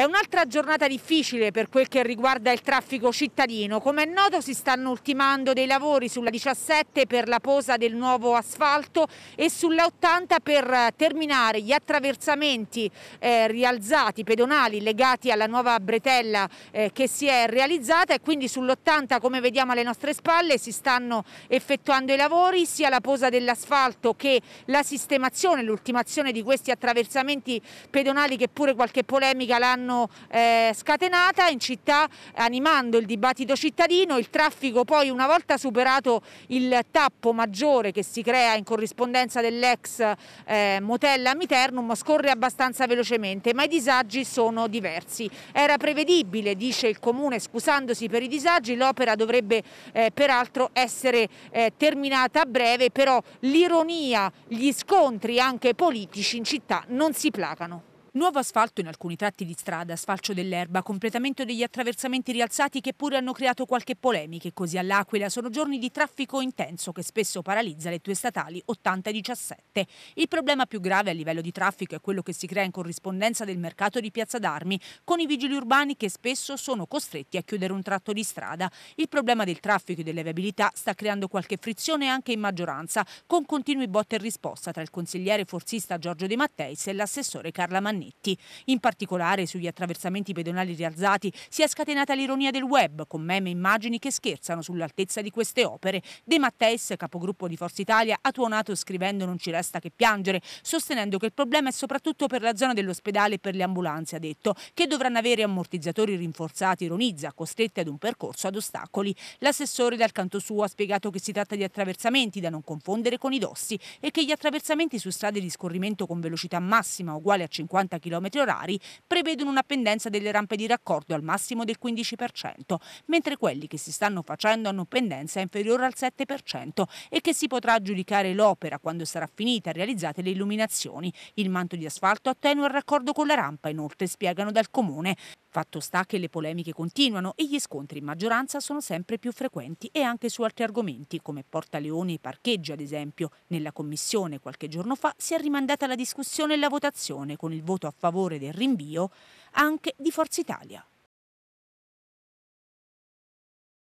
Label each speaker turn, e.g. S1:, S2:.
S1: È un'altra giornata difficile per quel che riguarda il traffico cittadino. Come è noto si stanno ultimando dei lavori sulla 17 per la posa del nuovo asfalto e sulla 80 per terminare gli attraversamenti eh, rialzati pedonali legati alla nuova bretella eh, che si è realizzata e quindi sull'80 come vediamo alle nostre spalle si stanno effettuando i lavori sia la posa dell'asfalto che la sistemazione, l'ultimazione di questi attraversamenti pedonali che pure qualche polemica l'hanno l'hanno eh, scatenata in città animando il dibattito cittadino, il traffico poi una volta superato il tappo maggiore che si crea in corrispondenza dell'ex eh, motella Miternum scorre abbastanza velocemente ma i disagi sono diversi. Era prevedibile, dice il Comune scusandosi per i disagi, l'opera dovrebbe eh, peraltro essere eh, terminata a breve, però l'ironia, gli scontri anche politici in città non si placano. Nuovo asfalto in alcuni tratti di strada, sfalcio dell'erba, completamento degli attraversamenti rialzati che pure hanno creato qualche polemica e così all'Aquila sono giorni di traffico intenso che spesso paralizza le tue statali 80-17. Il problema più grave a livello di traffico è quello che si crea in corrispondenza del mercato di Piazza d'Armi, con i vigili urbani che spesso sono costretti a chiudere un tratto di strada. Il problema del traffico e delle viabilità sta creando qualche frizione anche in maggioranza, con continui botte e risposta tra il consigliere forzista Giorgio De Matteis e l'assessore Carla Mannini. Giannetti. In particolare sugli attraversamenti pedonali rialzati si è scatenata l'ironia del web con meme e immagini che scherzano sull'altezza di queste opere. De Matteis, capogruppo di Forza Italia, ha tuonato scrivendo non ci resta che piangere, sostenendo che il problema è soprattutto per la zona dell'ospedale e per le ambulanze, ha detto, che dovranno avere ammortizzatori rinforzati, ironizza, costretti ad un percorso ad ostacoli. L'assessore dal canto suo ha spiegato che si tratta di attraversamenti da non confondere con i dossi e che gli attraversamenti su strade di scorrimento con velocità massima uguale a 50 50 km h prevedono una pendenza delle rampe di raccordo al massimo del 15%, mentre quelli che si stanno facendo hanno pendenza inferiore al 7% e che si potrà giudicare l'opera quando sarà finita e realizzate le illuminazioni. Il manto di asfalto attenua il raccordo con la rampa, inoltre spiegano dal comune. Fatto sta che le polemiche continuano e gli scontri in maggioranza sono sempre più frequenti e anche su altri argomenti, come Porta Leone e parcheggi ad esempio. Nella commissione qualche giorno fa si è rimandata la discussione e la votazione con il voto voto a favore del rinvio anche di Forza Italia.